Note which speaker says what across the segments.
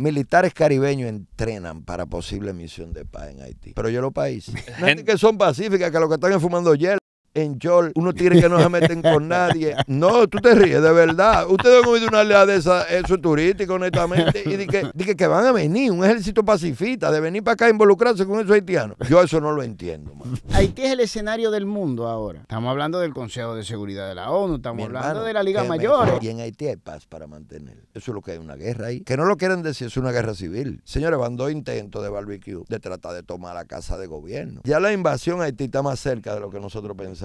Speaker 1: Militares caribeños entrenan para posible misión de paz en Haití. Pero yo país, país. que son pacíficas, que lo que están fumando hielo en Yol, uno tiene que no se meten con nadie. No, tú te ríes, de verdad. Ustedes han oído una aldea de eso turístico, honestamente. Y dije que, van a venir, un ejército pacifista, de venir para acá a involucrarse con esos haitianos. Yo eso no lo
Speaker 2: entiendo. Haití es el escenario del mundo ahora. Estamos hablando del Consejo de Seguridad de la ONU, estamos hablando de la Liga Mayor. Y en Haití hay paz para mantener. Eso es lo que hay, una guerra ahí. Que no lo quieren decir,
Speaker 1: es una guerra civil. Señores, van dos intentos de barbecue de tratar de tomar la casa de gobierno. Ya la invasión a Haití está más cerca de lo que nosotros pensamos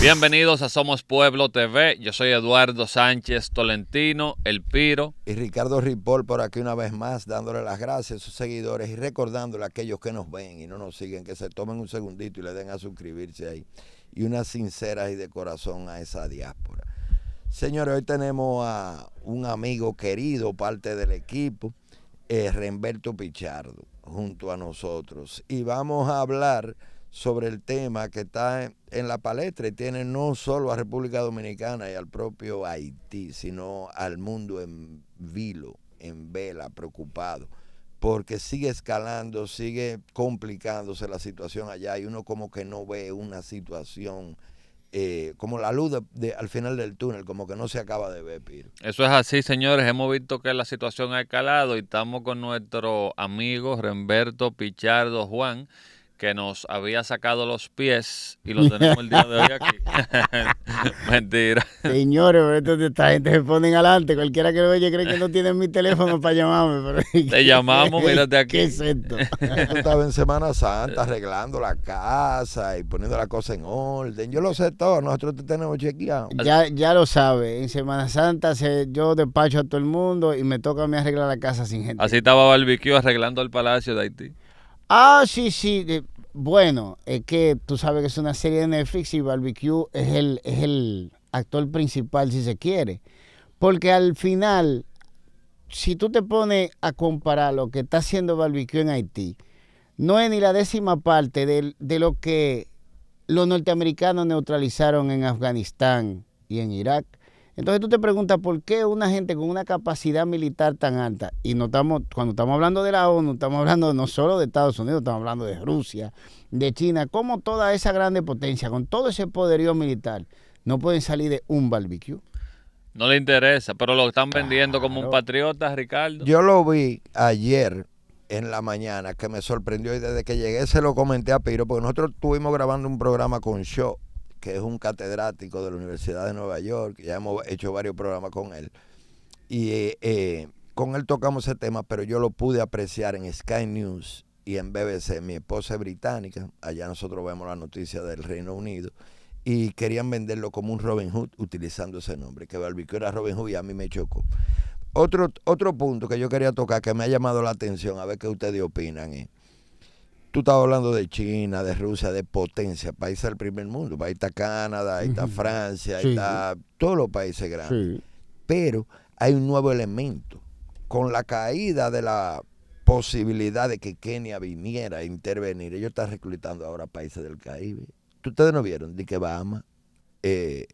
Speaker 3: Bienvenidos a Somos Pueblo TV. Yo soy Eduardo Sánchez Tolentino, El Piro.
Speaker 1: Y Ricardo Ripoll por aquí una vez más, dándole las gracias a sus seguidores y recordándole a aquellos que nos ven y no nos siguen que se tomen un segundito y le den a suscribirse ahí. Y unas sinceras y de corazón a esa diáspora. Señores, hoy tenemos a un amigo querido, parte del equipo, eh, Renberto Pichardo junto a nosotros. Y vamos a hablar sobre el tema que está en la palestra y tiene no solo a República Dominicana y al propio Haití, sino al mundo en vilo, en vela, preocupado, porque sigue escalando, sigue complicándose la situación allá y uno como que no ve una situación eh, como la luz al final del túnel, como que no se acaba de ver,
Speaker 3: Eso es así, señores. Hemos visto que la situación ha escalado y estamos con nuestro amigo Remberto Pichardo Juan que nos había sacado los pies y lo tenemos el día de hoy aquí. Mentira.
Speaker 2: Señores, esta gente se pone en adelante. Cualquiera que lo oye cree que no tiene mi teléfono para llamarme. Te llamamos, mírate aquí. ¿Qué es
Speaker 1: estaba en Semana Santa arreglando la casa y poniendo la cosa en
Speaker 2: orden. Yo lo sé todo, nosotros te tenemos chequeado. Ya, ya lo sabe, en Semana Santa se, yo despacho a todo el mundo y me toca a mí arreglar la casa sin
Speaker 3: gente. Así estaba Barbecue arreglando el palacio de Haití.
Speaker 2: Ah, sí, sí. bueno, es que tú sabes que es una serie de Netflix y Barbecue es el, es el actor principal, si se quiere. Porque al final, si tú te pones a comparar lo que está haciendo Barbecue en Haití, no es ni la décima parte de lo que los norteamericanos neutralizaron en Afganistán y en Irak. Entonces tú te preguntas por qué una gente con una capacidad militar tan alta, y no estamos, cuando estamos hablando de la ONU, estamos hablando no solo de Estados Unidos, estamos hablando de Rusia, de China, cómo toda esa grande potencia, con todo ese poderío militar, no pueden salir de un barbecue.
Speaker 3: No le interesa, pero lo están vendiendo como un patriota, Ricardo.
Speaker 2: Yo lo vi ayer
Speaker 3: en
Speaker 1: la mañana que me sorprendió y desde que llegué se lo comenté a Piro, porque nosotros estuvimos grabando un programa con Show que es un catedrático de la Universidad de Nueva York, ya hemos hecho varios programas con él. Y eh, eh, con él tocamos ese tema, pero yo lo pude apreciar en Sky News y en BBC. Mi esposa es británica, allá nosotros vemos la noticia del Reino Unido, y querían venderlo como un Robin Hood utilizando ese nombre, que Barbecue era Robin Hood y a mí me chocó. Otro, otro punto que yo quería tocar que me ha llamado la atención, a ver qué ustedes opinan, es Tú estabas hablando de China, de Rusia, de potencia, países del primer mundo. Ahí está Canadá, ahí está Francia, ahí está todos los países grandes. Pero hay un nuevo elemento. Con la caída de la posibilidad de que Kenia viniera a intervenir, ellos están reclutando ahora países del Caribe. Ustedes no vieron de que Bahamas, eh,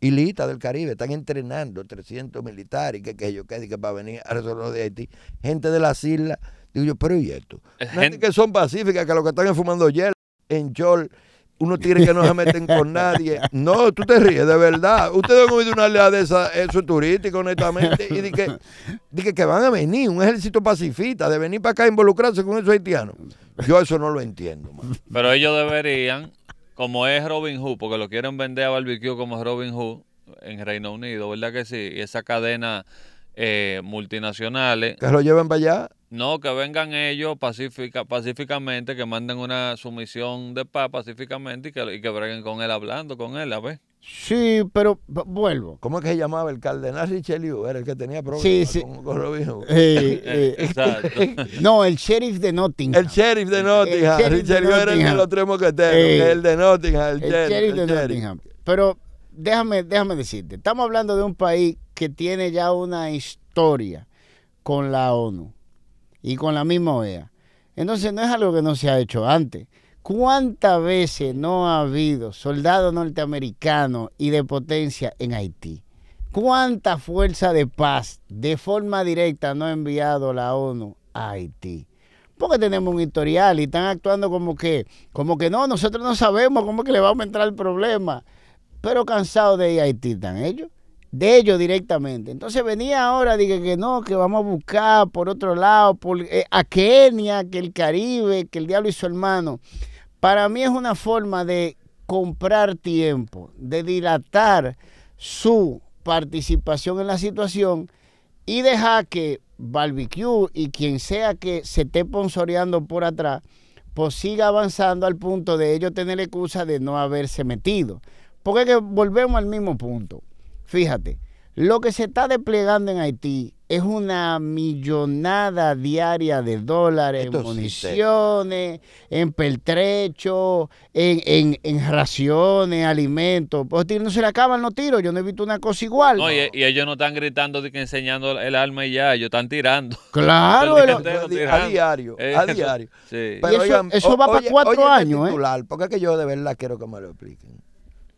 Speaker 1: Ilita del Caribe, están entrenando 300 militares, que, que ellos que, va para venir a resolver de Haití, gente de las islas Digo yo, pero ¿y esto? Eh, gente que son pacíficas, que lo que están fumando hielo en chol, uno tiene que no se meten con nadie. No, tú te ríes, de verdad. Ustedes han oído una aldea de esa, eso turístico, honestamente. Y dije que, que, van a venir, un ejército pacifista, de venir para acá a involucrarse con esos haitianos. Yo eso no lo entiendo.
Speaker 3: Pero ellos deberían, como es Robin Hood, porque lo quieren vender a barbecue como es Robin Hood en Reino Unido, ¿verdad que sí? Y esa cadena eh, multinacionales. Que lo
Speaker 1: lleven para allá.
Speaker 3: No, que vengan ellos pacífica, pacíficamente, que manden una sumisión de paz pacíficamente y que, y que breguen con él hablando con él, a ver.
Speaker 1: Sí, pero vuelvo. ¿Cómo es que se llamaba el cardenal Richelieu? Era el que tenía problemas con, los eh, eh, Exacto.
Speaker 2: Eh, no, el sheriff de Nottingham. El sheriff de Nottingham. sheriff Richelieu de era el de los tres el de Nottingham. El, sheriff, de Nottingham. Pero déjame, déjame decirte, estamos hablando de un país que tiene ya una historia con la ONU y con la misma OEA. Entonces no es algo que no se ha hecho antes. ¿Cuántas veces no ha habido soldados norteamericanos y de potencia en Haití? ¿Cuánta fuerza de paz de forma directa no ha enviado la ONU a Haití? Porque tenemos un historial y están actuando como que, como que no, nosotros no sabemos cómo que le vamos a entrar el problema. Pero cansados de ir a Haití están ellos de ellos directamente. Entonces venía ahora, dije que no, que vamos a buscar por otro lado, por, eh, a Kenia, que el Caribe, que el diablo y su hermano. Para mí es una forma de comprar tiempo, de dilatar su participación en la situación y dejar que Barbecue y quien sea que se esté sponsoreando por atrás, pues siga avanzando al punto de ellos tener excusa de no haberse metido. Porque que volvemos al mismo punto Fíjate, lo que se está desplegando en Haití es una millonada diaria de dólares en municiones, en pertrecho, en, en, raciones, alimentos. no se le acaban los tiros, yo no he visto una cosa igual.
Speaker 3: Y, ellos no están gritando enseñando el arma y ya, ellos están tirando. Claro, a diario, a diario. Pero
Speaker 2: eso, va para cuatro este años.
Speaker 1: ¿eh? Porque es que yo de verdad quiero que me lo expliquen.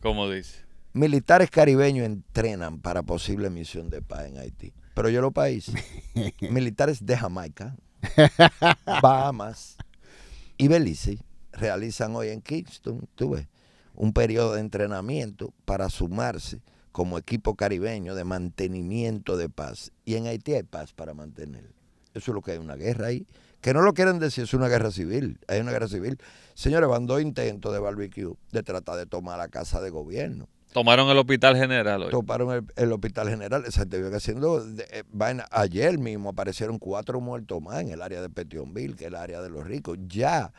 Speaker 3: ¿Cómo dice?
Speaker 1: militares caribeños entrenan para posible misión de paz en Haití. Pero yo lo país, militares de Jamaica, Bahamas y Belice realizan hoy en Kingston, tú ves, un periodo de entrenamiento para sumarse como equipo caribeño de mantenimiento de paz. Y en Haití hay paz para mantener. Eso es lo que hay, una guerra ahí. Que no lo quieren decir, es una guerra civil. Hay una guerra civil. Señores, van dos intentos de barbecue de tratar de tomar
Speaker 3: la casa de gobierno. Tomaron el hospital general hoy.
Speaker 1: Tomaron el, hospital
Speaker 3: general. O te
Speaker 1: haciendo. Eh, ayer mismo aparecieron cuatro muertos más en el área de Petionville, que es el área de los ricos. Ya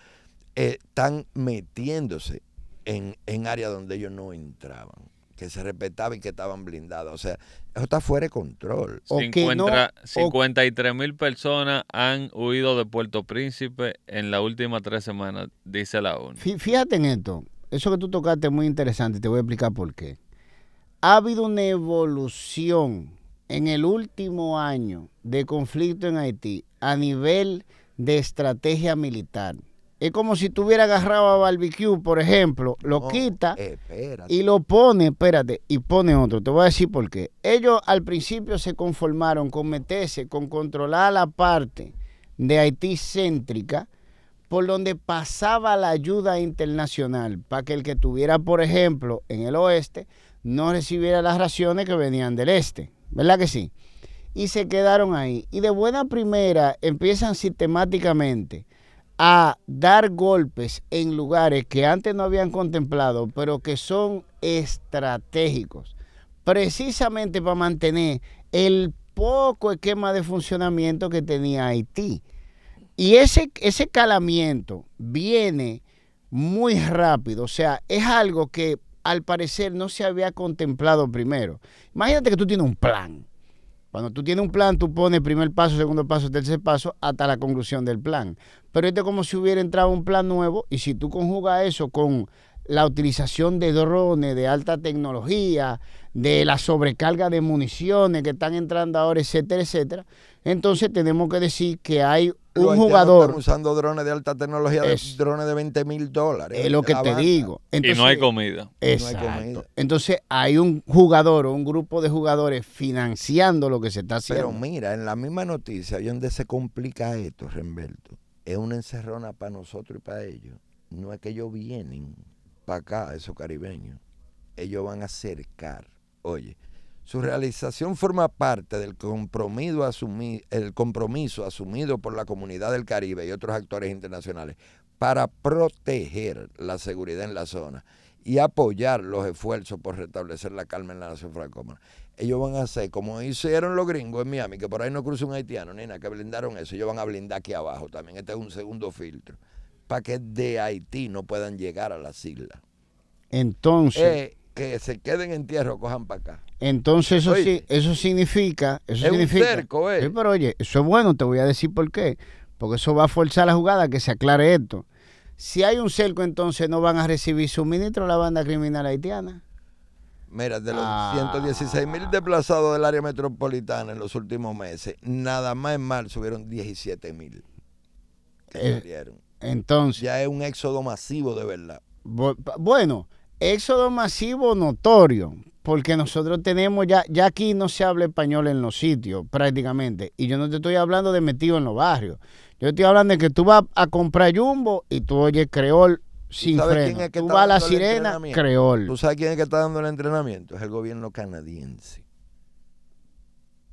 Speaker 1: eh, están metiéndose en, en áreas donde ellos no entraban que se respetaban y que estaban blindados. O sea, eso está fuera de
Speaker 3: control. O 53 mil personas han huido de Puerto Príncipe en las últimas tres semanas, dice la ONU.
Speaker 2: Fíjate en esto eso que tú tocaste es muy interesante, te voy a explicar por qué. Ha habido una evolución en el último año de conflicto en Haití a nivel de estrategia militar. Es como si tuviera agarrado a Barbecue, por ejemplo, lo oh, quita y lo pone, espérate, y pone otro. Te voy a decir por qué. Ellos al principio se conformaron con meterse, con controlar la parte de Haití céntrica, por donde pasaba la ayuda internacional, para que el que tuviera, por ejemplo, en el oeste, no recibiera las raciones que venían del este, ¿verdad que sí? Y se quedaron ahí. Y de buena primera empiezan sistemáticamente a dar golpes en lugares que antes no habían contemplado, pero que son estratégicos, precisamente para mantener el poco esquema de funcionamiento que tenía Haití. Y ese, ese calamiento viene muy rápido, o sea, es algo que al parecer no se había contemplado primero. Imagínate que tú tienes un plan. Cuando tú tienes un plan, tú pones primer paso, segundo paso, tercer paso, hasta la conclusión del plan. Pero esto es como si hubiera entrado un plan nuevo y si tú conjugas eso con la utilización de drones, de alta tecnología, de la sobrecarga de municiones que están entrando ahora, etcétera, etcétera. Entonces tenemos que decir que hay un jugador. usando drones de alta tecnología, drones de 20 mil dólares. Es lo que te digo. y no hay comida. Entonces hay un jugador o un grupo de jugadores financiando lo que se está haciendo. Pero mira, en la misma noticia, ¿y donde se complica esto, Remberto? Es
Speaker 1: una encerrona para nosotros y para ellos. No es que ellos vienen para acá, esos caribeños. Ellos van a acercar Oye, su realización forma parte del compromiso, el compromiso asumido por la comunidad del Caribe y otros actores internacionales para proteger la seguridad en la zona y apoyar los esfuerzos por restablecer la calma en la nación francófona. Ellos van a hacer como hicieron los gringos en Miami, que por ahí no cruza un haitiano, nada, que blindaron eso. Ellos van a blindar aquí abajo también. Este es un segundo filtro para que de Haití no puedan llegar a las islas.
Speaker 2: Entonces. Eh,
Speaker 1: se queden en tierra o cojan para acá. Entonces eso sí,
Speaker 2: eso significa, eso Un cerco, eh. pero oye, eso es bueno, te voy a decir por qué. Porque eso va a forzar la jugada que se aclare esto. Si hay un cerco, entonces no van a recibir suministro la banda criminal haitiana.
Speaker 1: Mira, de los 116 ah. mil desplazados del área metropolitana en los últimos meses, nada más en mal subieron 17 mil eh,
Speaker 2: Entonces. Ya es un éxodo masivo de verdad. Bueno, éxodo masivo notorio, porque nosotros tenemos ya, ya aquí no se habla español en los sitios prácticamente, y yo no te estoy hablando de metido en los barrios, yo estoy hablando de que tú vas a comprar jumbo y tú oyes creol sin freno, tú vas a la sirena,
Speaker 1: creol. ¿Tú sabes quién es que está dando el entrenamiento? Es el gobierno canadiense.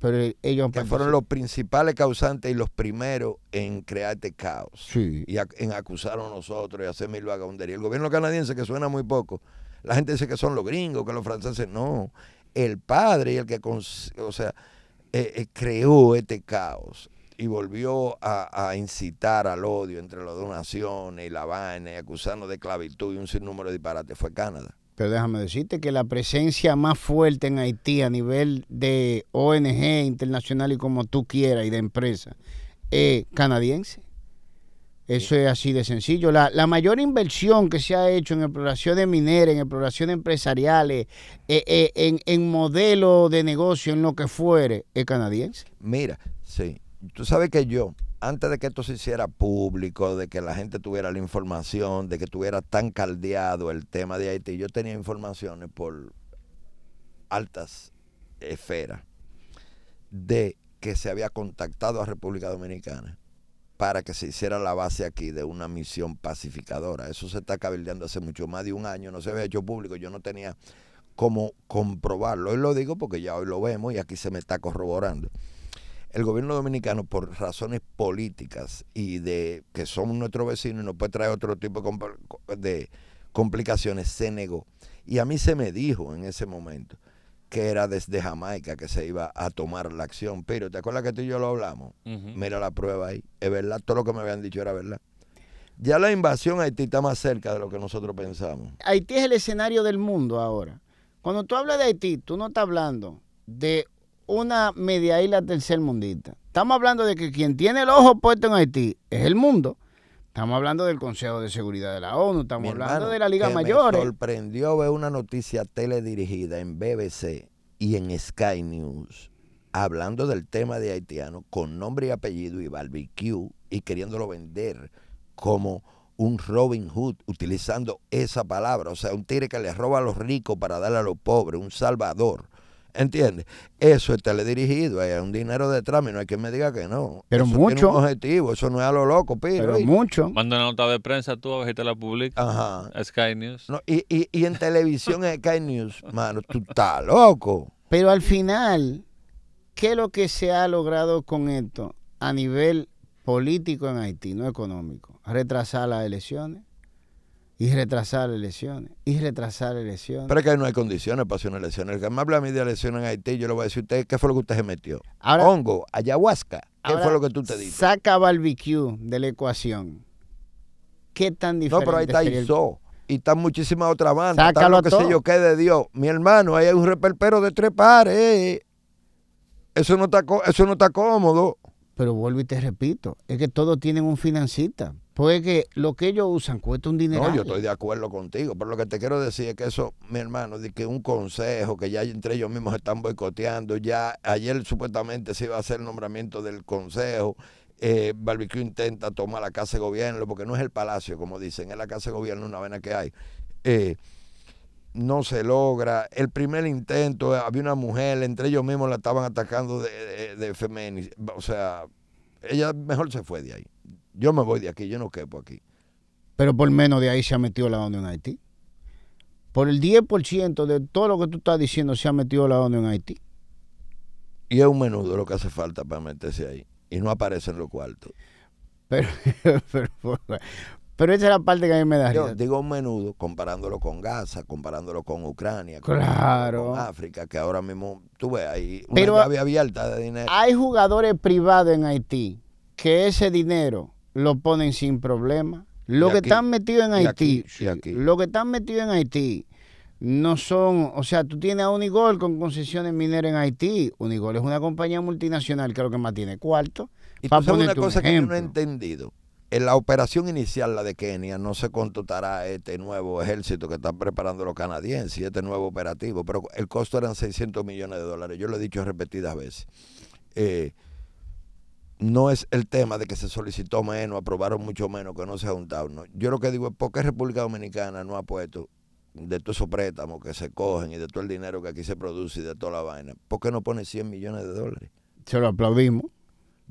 Speaker 1: E, ellos que fueron los principales causantes y los primeros en crear este caos. Y en acusar a nosotros y hacer mil vagabunderías. El gobierno canadiense, que suena muy poco, la gente dice que son los gringos, que los franceses. No. El padre y el que o sea, eh, eh, creó este caos y volvió a, incitar al odio entre las donaciones y la vaina y acusando de esclavitud y un sinnúmero de disparates fue Canadá.
Speaker 2: Pero déjame decirte que la presencia más fuerte en Haití a nivel de ONG internacional y como tú quieras y de empresa es canadiense. Eso es así de sencillo. La, mayor inversión que se ha hecho en exploración de mineras, en exploraciones empresariales, eh, eh, en, en, modelo de negocio, en lo que fuere, es canadiense. Mira, sí. Tú sabes que yo,
Speaker 1: antes de que esto se hiciera público, de que la gente tuviera la información, de que tuviera tan caldeado el tema de Haití, yo tenía informaciones por altas esferas de que se había contactado a República Dominicana para que se hiciera la base aquí de una misión pacificadora. Eso se está cabildeando hace mucho más de un año, no se había hecho público, yo no tenía cómo comprobarlo. Hoy lo digo porque ya hoy lo vemos y aquí se me está corroborando el gobierno dominicano, por razones políticas y de que somos nuestro vecinos, y nos puede traer otro tipo de complicaciones, se negó. Y a mí se me dijo en ese momento que era desde Jamaica que se iba a tomar la acción. Pero, ¿te acuerdas que tú y yo lo hablamos? Mira la prueba ahí. Es verdad, todo lo que me habían dicho era verdad.
Speaker 2: Ya la invasión a Haití está más cerca de lo que nosotros pensamos. Haití es el escenario del mundo ahora. Cuando tú hablas de Haití, tú no estás hablando de una media isla mundita Estamos hablando de que quien tiene el ojo puesto en Haití es el mundo. Estamos hablando del Consejo de Seguridad de la ONU, estamos hablando de la Liga Mayor. Me sorprendió ver
Speaker 1: una noticia teledirigida en BBC y en Sky News hablando del tema de haitiano con nombre y apellido y barbecue y queriéndolo vender como un Robin Hood, utilizando esa palabra, o sea, un tigre que le roba a los ricos para darle a los pobres, un salvador. ¿Entiendes? Eso es teledirigido,
Speaker 3: hay un dinero detrás, no hay quien me diga que no. Pero
Speaker 1: mucho. un objetivo, eso no es a lo loco, Pero mucho.
Speaker 3: Manda una nota de prensa tú a la pública Ajá. Sky News.
Speaker 1: No, y, y, en televisión
Speaker 2: en Sky News, mano, tú estás loco. Pero al final, ¿qué es lo que se ha logrado con esto a nivel político en Haití, no económico? Retrasar las elecciones, y retrasar elecciones, y retrasar elecciones. Pero
Speaker 1: es que no hay condiciones para hacer una elección. El que me habla a mí de elecciones en Haití, yo le voy a decir a usted, ¿qué fue lo que usted se metió?
Speaker 2: Hongo, ayahuasca, ¿qué fue lo que tú te diste? Saca barbecue de la ecuación. ¿Qué tan difícil? No, pero ahí está ISO. Y está muchísimas otras bandas. está lo que sé yo
Speaker 1: qué de Dios. Mi hermano, ahí hay un reperpero de tres pares. Eh. Eso
Speaker 2: no está, eso no está cómodo. Pero vuelvo y te repito, es que todos tienen un financista. Pues que lo que ellos usan cuesta un dinero. No, yo estoy
Speaker 1: de acuerdo contigo, pero lo que te quiero decir es que eso, mi hermano, de que un consejo que ya entre ellos mismos están boicoteando, ya ayer supuestamente se iba a hacer el nombramiento del consejo, eh, Barbecue intenta tomar la casa de gobierno, porque no es el palacio, como dicen, es la casa de gobierno, una vena que hay. Eh, no se logra. El primer intento, eh, había una mujer, entre ellos mismos la estaban atacando de, de, O sea, ella mejor se fue de ahí. Yo me voy de aquí,
Speaker 2: yo no quepo aquí. Pero por menos de ahí se ha metido la ONU en Haití. Por el 10% de todo lo que tú estás diciendo se ha metido la ONU en Haití. Y es un menudo lo que hace falta para meterse ahí. Y no aparecen los cuartos. Pero, pero, esa es la parte que a mí me da Yo
Speaker 1: digo un menudo comparándolo con Gaza, comparándolo con Ucrania, claro. con África, que ahora mismo tú ves ahí una pero,
Speaker 2: abierta de dinero. Hay jugadores privados en Haití que ese dinero lo ponen sin problema. lo que están metidos en Haití, lo que están metidos en Haití no son, o sea, tú tienes a Unigol con concesiones mineras en Haití. Unigol es una compañía multinacional que lo que más tiene cuarto. Y tú una cosa que yo no he entendido. En la
Speaker 1: operación inicial, la de Kenia, no se contratará este nuevo ejército que están preparando los canadienses, este nuevo operativo, pero el costo eran 600 millones de dólares. Yo lo he dicho repetidas veces. Eh, no es el tema de que se solicitó menos, aprobaron mucho menos, que no se juntaron. juntado. Yo lo que digo es, ¿por qué República Dominicana no ha puesto de todos esos préstamos que se cogen y de todo el dinero que aquí se produce y de toda la vaina? ¿Por qué no pone 100 millones de dólares?
Speaker 2: Se lo aplaudimos.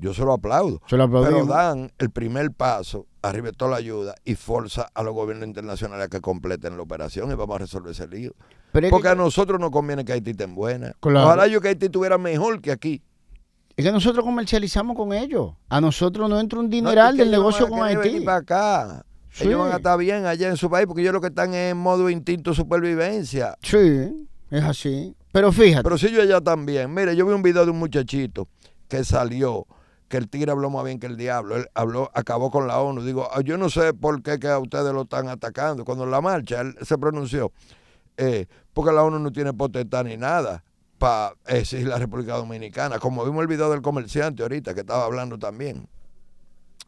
Speaker 2: Yo se lo aplaudo. Se lo aplaudimos. Pero
Speaker 1: dan el primer paso, arriba de toda la ayuda y fuerza a los gobiernos internacionales a que completen la operación y vamos a resolver ese lío. Porque a nosotros no conviene que Haití esté en buena. Ojalá yo que Haití estuviera mejor que aquí.
Speaker 2: Es que nosotros comercializamos con ellos. A nosotros no entra un dineral del negocio con Haití. Para
Speaker 1: acá. Ellos van a estar bien allá en su país porque ellos lo que están es en modo instinto
Speaker 2: supervivencia.
Speaker 1: Sí,
Speaker 2: es así.
Speaker 1: Pero fíjate. Pero si yo allá también. Mire, yo vi un video de un muchachito que salió que el tigre habló más bien que el diablo. Él habló, acabó con la ONU. Digo, ah, yo no sé por qué que a ustedes lo están atacando. Cuando la marcha él se pronunció, eh, porque la ONU no tiene potestad ni nada para exigir la República Dominicana. Como vimos el video del comerciante ahorita que estaba hablando también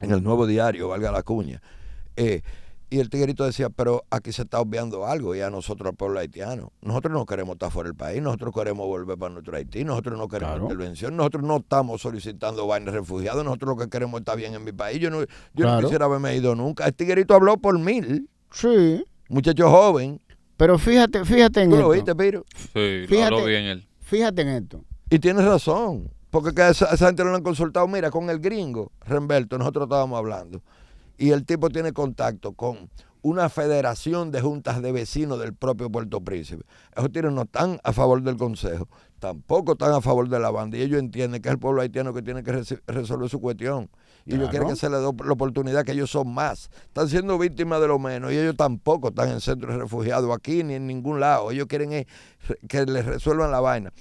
Speaker 1: en el nuevo diario, valga la cuña. Eh, y el tiguerito decía, pero aquí se está obviando algo y a nosotros, al pueblo haitiano. Nosotros no queremos estar fuera del país, nosotros queremos volver para nuestro Haití, nosotros no queremos intervención, nosotros no estamos solicitando vainas refugiados, nosotros lo que queremos estar bien en mi país. Yo no, yo quisiera haberme ido nunca. El tiguerito habló por mil. Sí. Muchacho joven. Pero fíjate, fíjate en ¿Tú lo
Speaker 3: Sí, fíjate, bien él.
Speaker 1: Fíjate en esto. Y tienes razón, porque a esa, gente no la han consultado. Mira, con el gringo, Remberto, nosotros estábamos hablando, y el tipo tiene contacto con una federación de juntas de vecinos del propio Puerto Príncipe. Esos no están a favor del Consejo, tampoco están a favor de la banda, y ellos entienden que es el pueblo haitiano que tiene que resolver su cuestión y ellos quieren que se les dé la oportunidad que ellos son más. Están siendo víctimas de lo menos y ellos tampoco están en centros refugiados aquí ni en ningún lado. Ellos quieren eh, que les resuelvan la vaina.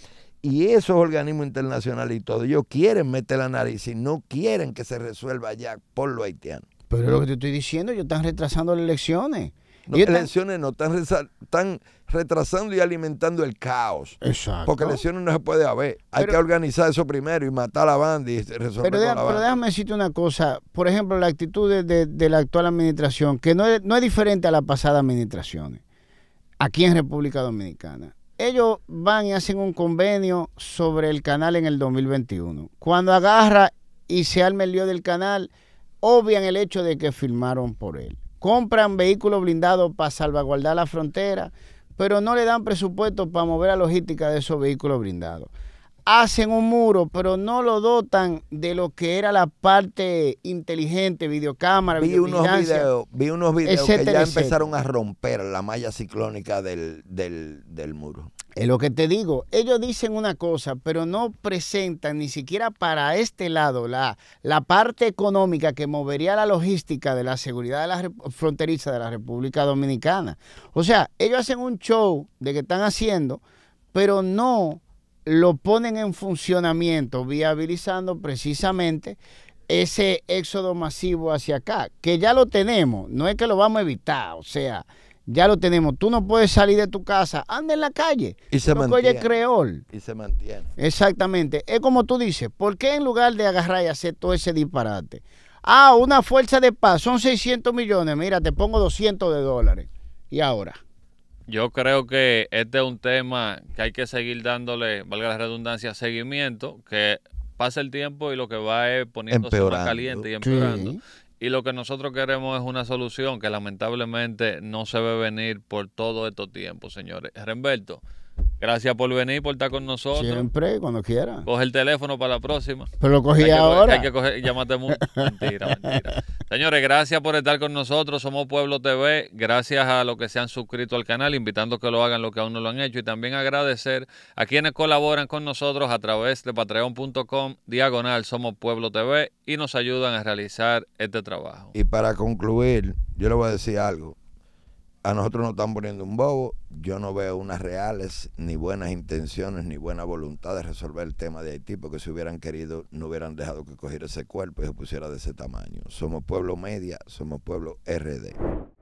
Speaker 1: Y esos organismos internacionales y todo, ellos quieren meter la nariz y no quieren que se resuelva ya por lo haitiano. Pero lo que te estoy diciendo, ellos están retrasando las elecciones. Y lesiones no están, retrasando y alimentando el caos. Exacto. Porque lesiones no se puede haber. Hay que organizar eso primero y matar a la banda y resolver pero, pero
Speaker 2: déjame decirte una cosa. Por ejemplo, la actitud de, la actual administración, que no es, diferente a la pasada administración, aquí en República Dominicana. Ellos van y hacen un convenio sobre el canal en el 2021. Cuando agarra y se arma el lío del canal, obvian el hecho de que firmaron por él compran vehículos blindados para salvaguardar la frontera, pero no le dan presupuesto para mover la logística de esos vehículos blindados hacen un muro, pero no lo dotan de lo que era la parte inteligente, videocámara, vi Vi unos videos que ya empezaron a
Speaker 1: romper la malla ciclónica del,
Speaker 2: muro. Es lo que te digo, ellos dicen una cosa, pero no presentan ni siquiera para este lado la, la parte económica que movería la logística de la seguridad de la fronteriza de la República Dominicana. O sea, ellos hacen un show de que están haciendo, pero no lo ponen en funcionamiento, viabilizando precisamente ese éxodo masivo hacia acá, que ya lo tenemos, no es que lo vamos a evitar, o sea, ya lo tenemos. Tú no puedes salir de tu casa, anda en la calle. Y se mantiene. creol.
Speaker 1: Y se mantiene.
Speaker 2: Exactamente. Es como tú dices, ¿por qué en lugar de agarrar y hacer todo ese disparate? Ah, una fuerza de paz, son 600 millones, mira, te pongo 200 de dólares. ¿Y ahora?
Speaker 3: yo creo que este es un tema que hay que seguir dándole, valga la redundancia, seguimiento, que pasa el tiempo y lo que va es poniéndose empeorando. más caliente y empeorando. Y lo que nosotros queremos es una solución que lamentablemente no se ve venir por todo estos tiempo, señores. Remberto, Gracias por venir, por estar con nosotros. Siempre,
Speaker 2: cuando quieras.
Speaker 3: Coge el teléfono para la próxima. Pero lo cogí ahora. hay que coger, llámate mucho. Mentira, mentira. Señores, gracias por estar con nosotros. Somos Pueblo TV. Gracias a los que se han suscrito al canal, invitando que lo hagan, los que aún no lo han hecho. Y también agradecer a quienes colaboran con nosotros a través de patreon.com, diagonal Somos Pueblo TV, y nos ayudan a realizar este trabajo.
Speaker 1: Y para concluir, yo le voy a decir algo a nosotros nos están poniendo un bobo. Yo no veo unas reales, ni buenas intenciones, ni buena voluntad de resolver el tema de Haití, porque si hubieran querido, no hubieran dejado que cogiera ese cuerpo y se pusiera de ese tamaño. Somos pueblo media, somos
Speaker 3: pueblo RD.